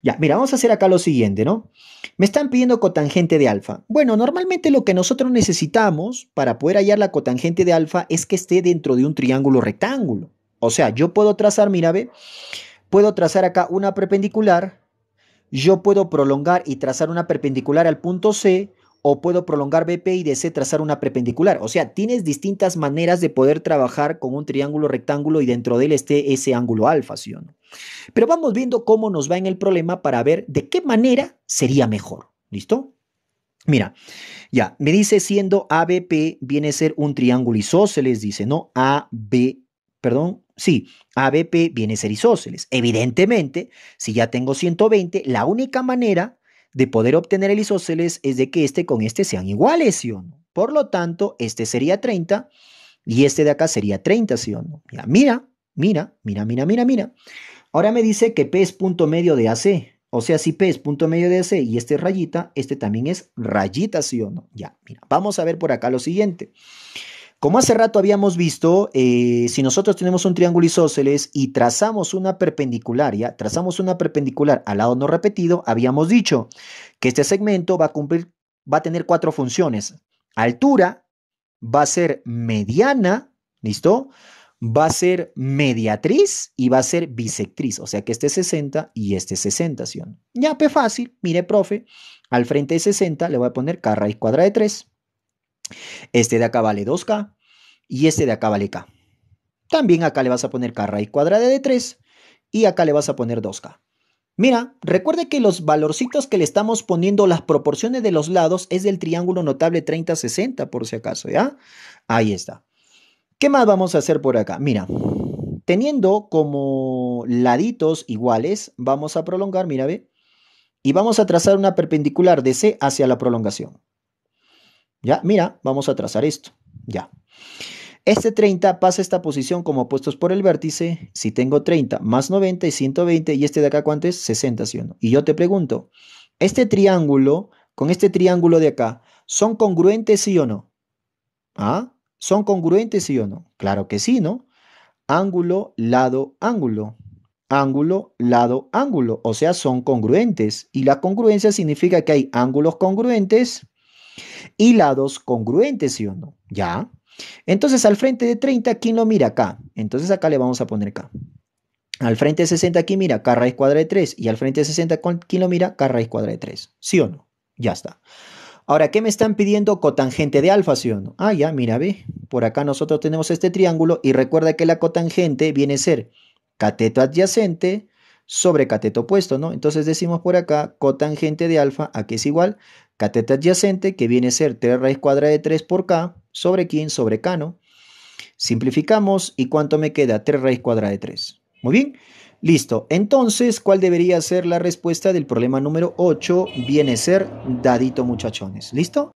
Ya, mira, vamos a hacer acá lo siguiente, ¿no? Me están pidiendo cotangente de alfa. Bueno, normalmente lo que nosotros necesitamos para poder hallar la cotangente de alfa es que esté dentro de un triángulo rectángulo. O sea, yo puedo trazar, mira, ve, puedo trazar acá una perpendicular, yo puedo prolongar y trazar una perpendicular al punto C, o puedo prolongar BP y DC trazar una perpendicular. O sea, tienes distintas maneras de poder trabajar con un triángulo rectángulo y dentro de él esté ese ángulo alfa, ¿sí o no? Pero vamos viendo cómo nos va en el problema para ver de qué manera sería mejor. ¿Listo? Mira, ya, me dice siendo ABP viene a ser un triángulo isósceles, dice, ¿no? AB, perdón, sí, ABP viene a ser isósceles. Evidentemente, si ya tengo 120, la única manera de poder obtener el isósceles es de que este con este sean iguales, ¿sí o no? Por lo tanto, este sería 30 y este de acá sería 30, ¿sí o no? mira, mira, mira, mira, mira, mira. Ahora me dice que P es punto medio de AC. O sea, si P es punto medio de AC y este es rayita, este también es rayita, ¿sí o no? Ya, mira, vamos a ver por acá lo siguiente. Como hace rato habíamos visto, eh, si nosotros tenemos un triángulo isósceles y trazamos una perpendicular, ya trazamos una perpendicular al lado no repetido, habíamos dicho que este segmento va a cumplir, va a tener cuatro funciones: altura, va a ser mediana, listo, va a ser mediatriz y va a ser bisectriz, o sea que este es 60 y este es 60, ¿sí Ya, pues fácil, mire, profe, al frente de 60 le voy a poner k raíz cuadrada de 3, este de acá vale 2k y este de acá vale k. También acá le vas a poner k raíz cuadrada de 3 y acá le vas a poner 2k. Mira, recuerde que los valorcitos que le estamos poniendo, las proporciones de los lados, es del triángulo notable 30-60, por si acaso, ¿ya? Ahí está. ¿Qué más vamos a hacer por acá? Mira, teniendo como laditos iguales, vamos a prolongar, mira, ve. Y vamos a trazar una perpendicular de C hacia la prolongación. Ya, mira, vamos a trazar esto. Ya. Este 30 pasa esta posición como puestos por el vértice. Si tengo 30 más 90 y 120 y este de acá cuánto es 60, ¿sí o no? Y yo te pregunto, ¿este triángulo con este triángulo de acá son congruentes sí o no? ¿Ah? ¿Son congruentes, sí o no? Claro que sí, ¿no? Ángulo, lado, ángulo. Ángulo, lado, ángulo. O sea, son congruentes. Y la congruencia significa que hay ángulos congruentes y lados congruentes, sí o no. ¿Ya? Entonces, al frente de 30, ¿quién lo mira acá? Entonces, acá le vamos a poner acá. Al frente de 60, ¿quién mira? Acá raíz cuadrada de 3. Y al frente de 60, ¿quién lo mira? Acá raíz cuadrada de 3. ¿Sí o no? Ya está. Ahora, ¿qué me están pidiendo cotangente de alfa, sí o no? Ah, ya, mira, ve, por acá nosotros tenemos este triángulo y recuerda que la cotangente viene a ser cateto adyacente sobre cateto opuesto, ¿no? Entonces decimos por acá cotangente de alfa, aquí es igual, cateto adyacente que viene a ser 3 raíz cuadrada de 3 por k sobre quién, sobre k, ¿no? Simplificamos y ¿cuánto me queda? 3 raíz cuadrada de 3. Muy bien. Listo, entonces, ¿cuál debería ser la respuesta del problema número 8? Viene ser dadito muchachones. ¿Listo?